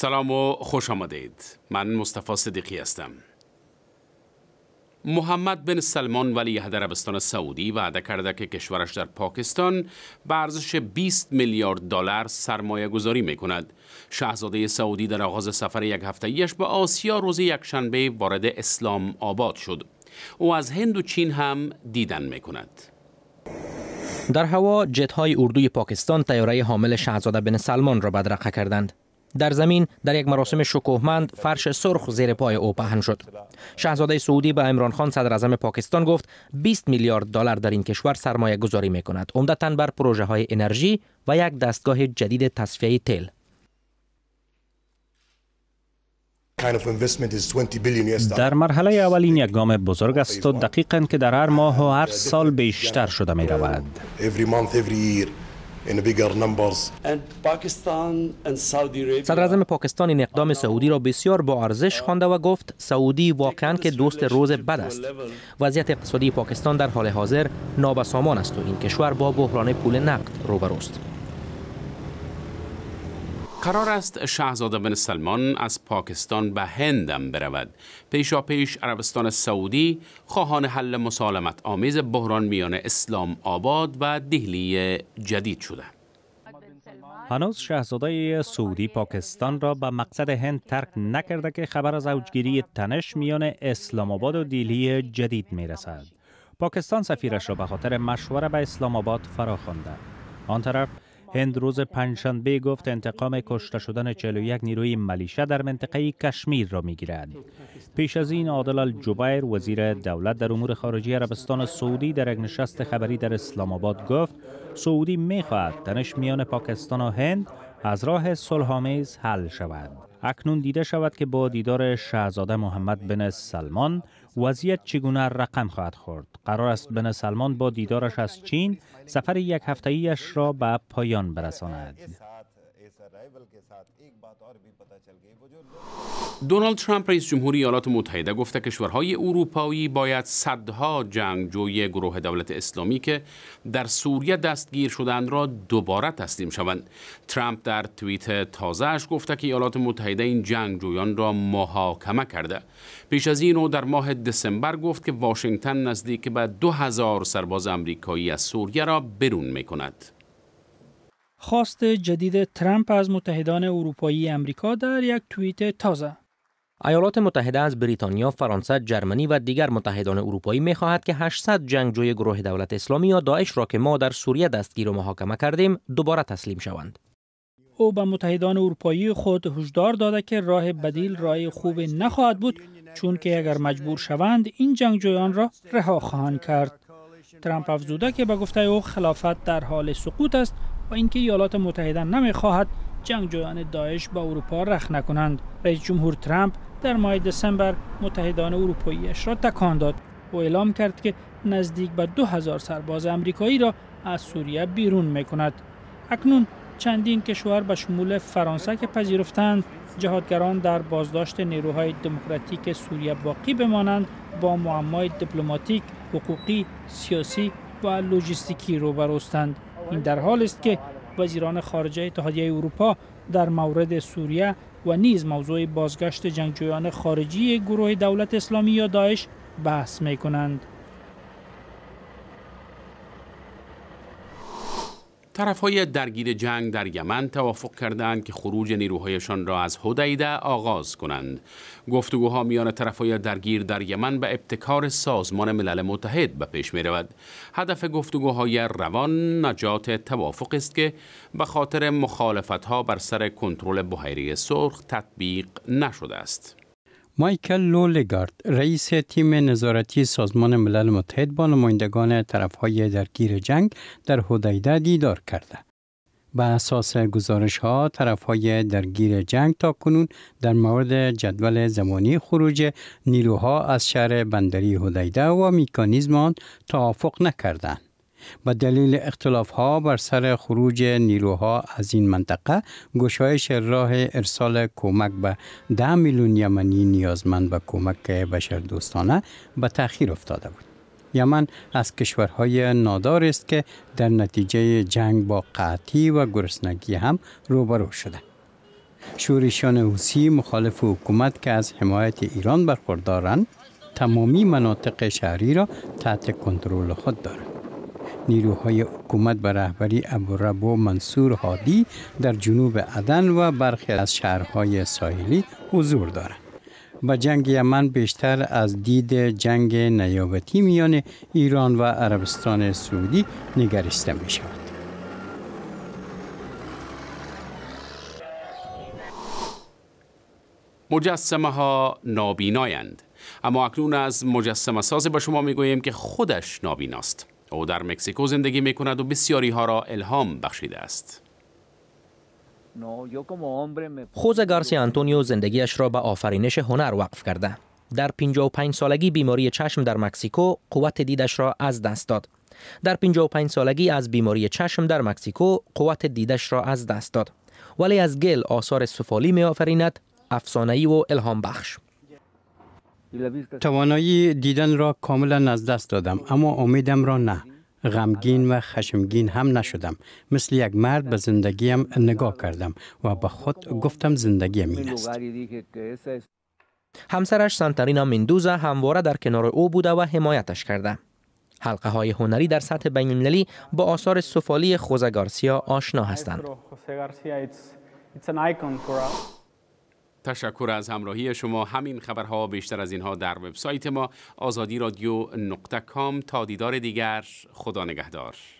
سلام و خوش آمدید من مصطفی صدیقی هستم محمد بن سلمان ولی عهد عربستان سعودی وعده کرده که کشورش در پاکستان به ارزش 20 میلیارد دلار سرمایه گذاری می کند. شاهزاده سعودی در آغاز سفر یک هفتهیش به آسیا روز یکشنبه وارد اسلام آباد شد. او از هند و چین هم دیدن می کند. در هوا جت های اردوی پاکستان تیاره حامل شاهزاده بن سلمان را بدرقه کردند. در زمین در یک مراسم شکوهمند فرش سرخ زیر پای او پهن شد شاهزاده سعودی به عمران خان صدر اعظم پاکستان گفت 20 میلیارد دلار در این کشور سرمایه گذاری می کند عمدتا بر پروژه های انرژی و یک دستگاه جدید تصفیه تیل در مرحله اولین یک گام بزرگ است و دقیقا که در هر ماه و هر سال بیشتر شده می رود. صدر پاکستان این اقدام سعودی را بسیار با ارزش خوانده و گفت سعودی واقعا که دوست روز بد است وضعیت اقتصادی پاکستان در حال حاضر نابسامان است و این کشور با بحران پول نقد روبروست قرار است شهزاده بن سلمان از پاکستان به هندم برود پیشا پیش عربستان سعودی خواهان حل مسالمت آمیز بحران میان اسلام آباد و دهلی جدید شده هنوز شهزاده سعودی پاکستان را به مقصد هند ترک نکرده که خبر از اوجگیری تنش میان اسلام آباد و دیلی جدید میرسد. پاکستان سفیرش را به خاطر مشوره به اسلام آباد فراخوانده. آن طرف هند روز پنجشنبه گفت انتقام کشته شدن 41 نیروی ملیشه در منطقه کشمیر را میگیرد. پیش از این عادل الجبیر وزیر دولت در امور خارجی عربستان سعودی در یک نشست خبری در اسلام آباد گفت سعودی خواهد تنش میان پاکستان و هند از راه صلحآمیز حل شود. اکنون دیده شود که با دیدار شهزاده محمد بن سلمان وضعیت چگونه رقم خواهد خورد قرار است بن سلمان با دیدارش از چین سفر یک ایش را به پایان برساند دونالد ترامپ رئیس جمهوری ایالات متحده گفته کشورهای اروپایی باید صدها جنگجوی گروه دولت اسلامی که در سوریه دستگیر شدند را دوباره تسلیم شوند ترامپ در توییت تازهش گفته که ایالات متحده این جنگجویان را محاکمه کرده پیش از این او در ماه دسامبر گفت که واشنگتن نزدیک به 2000 سرباز آمریکایی از سوریه را برون می کند خواست جدید ترامپ از متحدان اروپایی امریکا در یک توییت تازه ایالات متحده از بریتانیا، فرانسه، جرمنی و دیگر متحدان اروپایی می خواهد که 800 جنگجوی گروه دولت اسلامی یا داعش را که ما در سوریه دستگیر و محاکمه کردیم، دوباره تسلیم شوند. او به متحدان اروپایی خود هشدار داده که راه بدیل راه خوبی نخواهد بود چون که اگر مجبور شوند این جنگجویان را رها خواهند کرد. ترامپ افزوده که به گفته او خلافت در حال سقوط است و اینکه ایالات متحده جنگ جویان داعش با اروپا رخ نکنند رئیس جمهور ترامپ در ماه دسامبر متحدان اروپاییش را تکان داد و اعلام کرد که نزدیک به 2000 سرباز امریکایی را از سوریه بیرون می اکنون چندین کشور به شمول فرانسه که پذیرفتند جهادگران در بازداشت نیروهای دموکراتیک سوریه باقی بمانند با معمای دیپلماتیک، حقوقی، سیاسی و لوجستیکی روبروستند. این در حال است که وزیران خارجه اتحادیه اروپا در مورد سوریه و نیز موضوع بازگشت جنگجویان خارجی گروه دولت اسلامی یا داعش بحث می کنند. طرفهای درگیر جنگ در یمن توافق کردند که خروج نیروهایشان را از هدیده آغاز کنند. گفتگوها میان های درگیر در یمن به ابتکار سازمان ملل متحد به پیش می رود. هدف گفتگوهای روان نجات توافق است که به خاطر ها بر سر کنترل بحیره سرخ تطبیق نشده است. مایکل لولگارد رئیس تیم نظارتی سازمان ملل متحد با نمایندگان طرفهای درگیر جنگ در هدیده دیدار کرده. به اساس گزارش ها طرف های درگیر جنگ تا کنون در مورد جدول زمانی خروج نیروها از شهر بندری هدیده و میکانیزم توافق نکردند. به دلیل اختلاف ها بر سر خروج نیروها از این منطقه گشایش راه ارسال کمک به ده میلیون یمنی نیازمند به کمک دوستانه به تأخیر افتاده بود. یمن از کشورهای نادار است که در نتیجه جنگ با قعطی و گرسنگی هم روبرو شده. شورشیان حوسی مخالف حکومت که از حمایت ایران برخوردارند تمامی مناطق شهری را تحت کنترل خود دارند. نیروهای حکومت به رهبری ابوربو منصور هادی در جنوب عدن و برخی از شهرهای ساحلی حضور دارند. به جنگ یمن بیشتر از دید جنگ نیابتی میان ایران و عربستان سعودی نگریسته می شود. مجسمه ها نابینایند اما اکنون از مجسمه ساز به شما میگوییم که خودش نابیناست او در مکسیکو زندگی می کند و بسیاری ها را الهام بخشیده است. خوزه گارسی آنتونیو زندگیش را به آفرینش هنر وقف کرده. در 55 سالگی بیماری چشم در مکسیکو قوت دیدش را از دست داد. در 55 سالگی از بیماری چشم در مکسیکو قوت دیدش را از دست داد. ولی از گل آثار سفالی می آفریند افسانه‌ای و الهام بخش. توانایی دیدن را کاملا از دست دادم اما امیدم را نه غمگین و خشمگین هم نشدم مثل یک مرد به زندگیم نگاه کردم و به خود گفتم زندگیم این است همسرش سانتارینا مندوزا همواره در کنار او بوده و حمایتش کرده حلقه های هنری در سطح بین با آثار سفالی خوزه گارسیا آشنا هستند تشکر از همراهی شما همین خبرها بیشتر از اینها در وبسایت ما آزادی رادیو نقطه کام تا دیدار دیگر خدا نگهدار